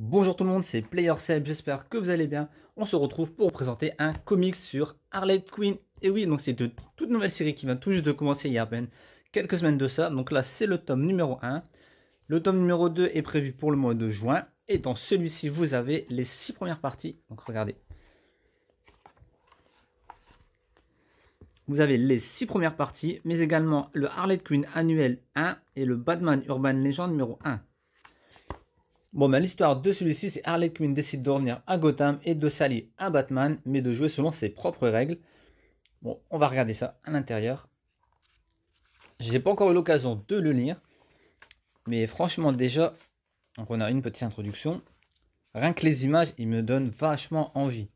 Bonjour tout le monde, c'est PlayerSeb, j'espère que vous allez bien. On se retrouve pour vous présenter un comics sur Harley Quinn. Et oui, donc c'est de toute nouvelle série qui vient tout juste de commencer il y a à peine quelques semaines de ça. Donc là, c'est le tome numéro 1. Le tome numéro 2 est prévu pour le mois de juin. Et dans celui-ci, vous avez les 6 premières parties. Donc regardez. Vous avez les 6 premières parties, mais également le Harley Quinn annuel 1 et le Batman Urban Legend numéro 1. Bon, ben, l'histoire de celui-ci, c'est Harley Quinn décide de revenir à Gotham et de s'allier à Batman, mais de jouer selon ses propres règles. Bon, on va regarder ça à l'intérieur. J'ai pas encore eu l'occasion de le lire, mais franchement, déjà, donc on a une petite introduction. Rien que les images, il me donne vachement envie.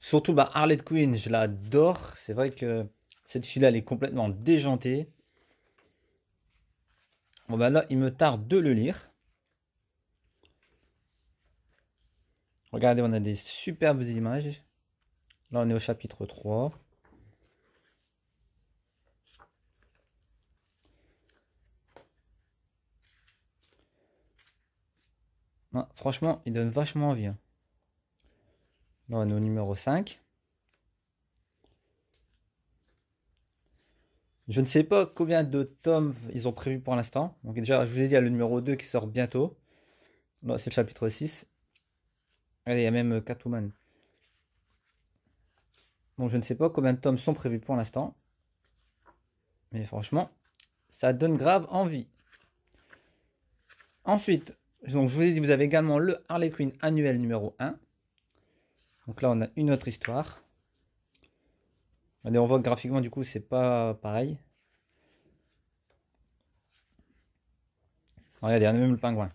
Surtout bah, Harley Quinn, je l'adore. C'est vrai que cette fille-là, elle est complètement déjantée. Bon, ben là, il me tarde de le lire. Regardez, on a des superbes images. Là, on est au chapitre 3. franchement, il donne vachement envie. Hein. Là, on est au numéro 5. Je ne sais pas combien de tomes ils ont prévu pour l'instant. Donc déjà, je vous ai dit, il y a le numéro 2 qui sort bientôt. c'est le chapitre 6. Il y a même euh, Catwoman. Bon, je ne sais pas combien de tomes sont prévus pour l'instant. Mais franchement, ça donne grave envie. Ensuite, donc je vous ai dit, vous avez également le Harley Quinn annuel numéro 1. Donc là, on a une autre histoire. Allez, on voit que graphiquement, du coup, c'est pas pareil. regardez, on a même le pingouin.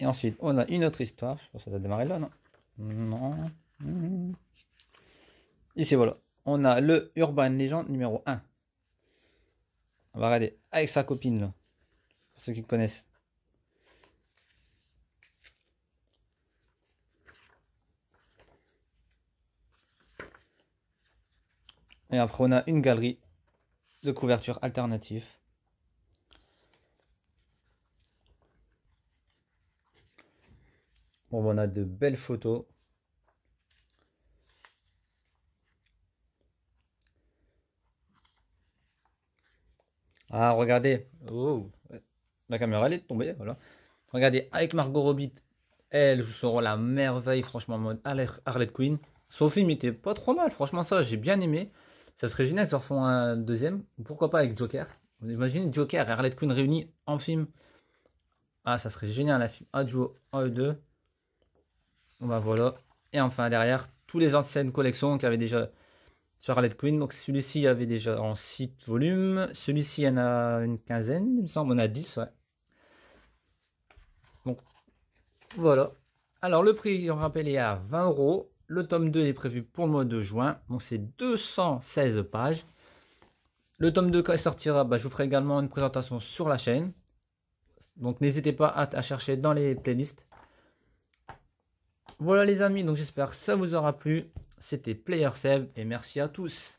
Et ensuite, on a une autre histoire. Je pense que ça a démarré là, non Non. Mmh. Ici, voilà. On a le Urban Legend numéro 1. On va regarder avec sa copine, là. ceux qui connaissent. Et après, on a une galerie de couverture alternative. Bon, on a de belles photos. Ah, regardez. Oh, la caméra, elle est tombée. Voilà. Regardez, avec Margot Robbie, elle joue son la merveille, franchement, en mode Harley Quinn. Son film était pas trop mal, franchement, ça, j'ai bien aimé. Ça serait génial qu'ils en font un deuxième. Pourquoi pas avec Joker Imaginez Joker et Harley Quinn réunis en film. Ah, ça serait génial, la film Adjo, 1 et 2. Bah, voilà. Et enfin derrière, tous les anciennes collections qui avaient avait déjà sur Harley Queen. Donc celui-ci avait déjà en 6 volumes. Celui-ci, y en a une quinzaine, il me semble. On a 10, ouais. Donc voilà. Alors le prix, on rappelle, est à 20 euros. Le tome 2 est prévu pour le mois de juin. Donc c'est 216 pages. Le tome 2 quand il sortira, bah, je vous ferai également une présentation sur la chaîne. Donc n'hésitez pas à chercher dans les playlists. Voilà les amis, donc j'espère que ça vous aura plu. C'était Player et merci à tous.